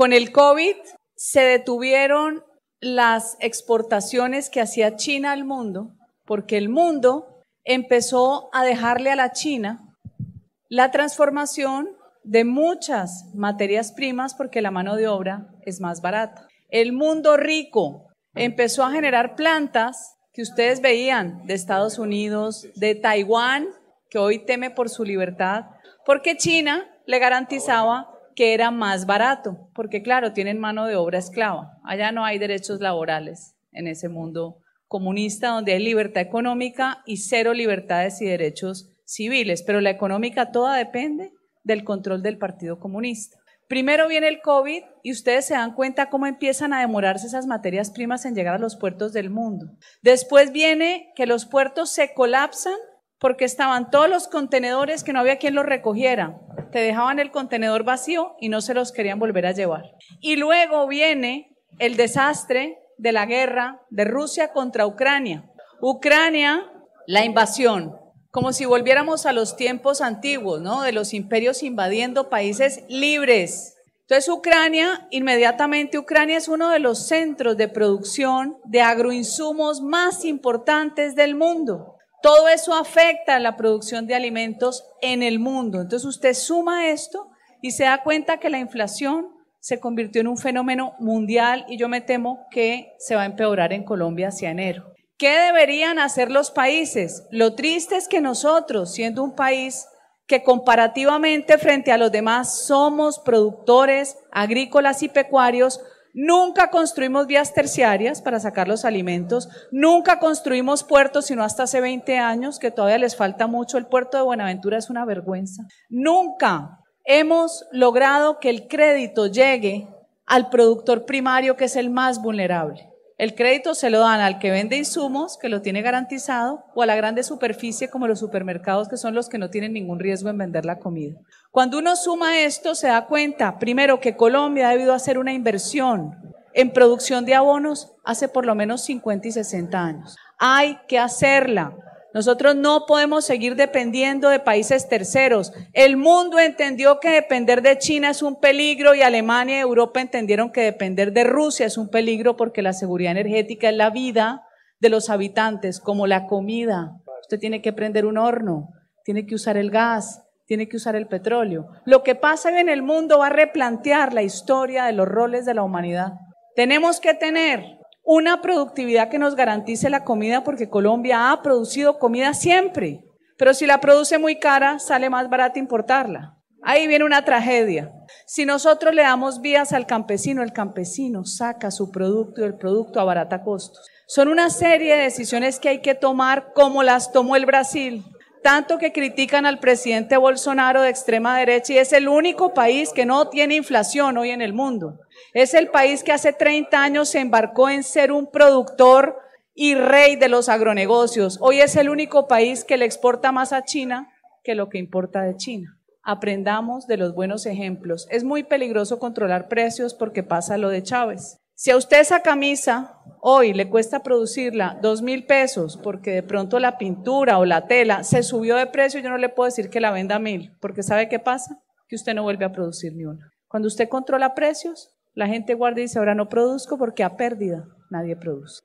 Con el COVID se detuvieron las exportaciones que hacía China al mundo, porque el mundo empezó a dejarle a la China la transformación de muchas materias primas porque la mano de obra es más barata. El mundo rico empezó a generar plantas que ustedes veían de Estados Unidos, de Taiwán, que hoy teme por su libertad, porque China le garantizaba que era más barato, porque claro, tienen mano de obra esclava. Allá no hay derechos laborales en ese mundo comunista donde hay libertad económica y cero libertades y derechos civiles, pero la económica toda depende del control del Partido Comunista. Primero viene el COVID y ustedes se dan cuenta cómo empiezan a demorarse esas materias primas en llegar a los puertos del mundo. Después viene que los puertos se colapsan porque estaban todos los contenedores que no había quien los recogiera te dejaban el contenedor vacío y no se los querían volver a llevar. Y luego viene el desastre de la guerra de Rusia contra Ucrania. Ucrania, la invasión, como si volviéramos a los tiempos antiguos, ¿no? De los imperios invadiendo países libres. Entonces Ucrania, inmediatamente Ucrania es uno de los centros de producción de agroinsumos más importantes del mundo. Todo eso afecta a la producción de alimentos en el mundo. Entonces usted suma esto y se da cuenta que la inflación se convirtió en un fenómeno mundial y yo me temo que se va a empeorar en Colombia hacia enero. ¿Qué deberían hacer los países? Lo triste es que nosotros, siendo un país que comparativamente frente a los demás somos productores agrícolas y pecuarios, Nunca construimos vías terciarias para sacar los alimentos, nunca construimos puertos, sino hasta hace 20 años, que todavía les falta mucho. El puerto de Buenaventura es una vergüenza. Nunca hemos logrado que el crédito llegue al productor primario, que es el más vulnerable. El crédito se lo dan al que vende insumos, que lo tiene garantizado, o a la grande superficie como los supermercados, que son los que no tienen ningún riesgo en vender la comida. Cuando uno suma esto, se da cuenta, primero, que Colombia ha debido hacer una inversión en producción de abonos hace por lo menos 50 y 60 años. Hay que hacerla. Nosotros no podemos seguir dependiendo de países terceros. El mundo entendió que depender de China es un peligro y Alemania y Europa entendieron que depender de Rusia es un peligro porque la seguridad energética es la vida de los habitantes, como la comida. Usted tiene que prender un horno, tiene que usar el gas, tiene que usar el petróleo. Lo que pasa en el mundo va a replantear la historia de los roles de la humanidad. Tenemos que tener una productividad que nos garantice la comida, porque Colombia ha producido comida siempre, pero si la produce muy cara, sale más barato importarla. Ahí viene una tragedia. Si nosotros le damos vías al campesino, el campesino saca su producto y el producto a barata costos. Son una serie de decisiones que hay que tomar como las tomó el Brasil, tanto que critican al presidente Bolsonaro de extrema derecha y es el único país que no tiene inflación hoy en el mundo. Es el país que hace 30 años se embarcó en ser un productor y rey de los agronegocios. Hoy es el único país que le exporta más a China que lo que importa de China. Aprendamos de los buenos ejemplos. Es muy peligroso controlar precios porque pasa lo de Chávez. Si a usted esa camisa hoy le cuesta producirla dos mil pesos porque de pronto la pintura o la tela se subió de precio, yo no le puedo decir que la venda mil, porque ¿sabe qué pasa? Que usted no vuelve a producir ni una. Cuando usted controla precios, la gente guarda y dice, ahora no produzco porque a pérdida nadie produce.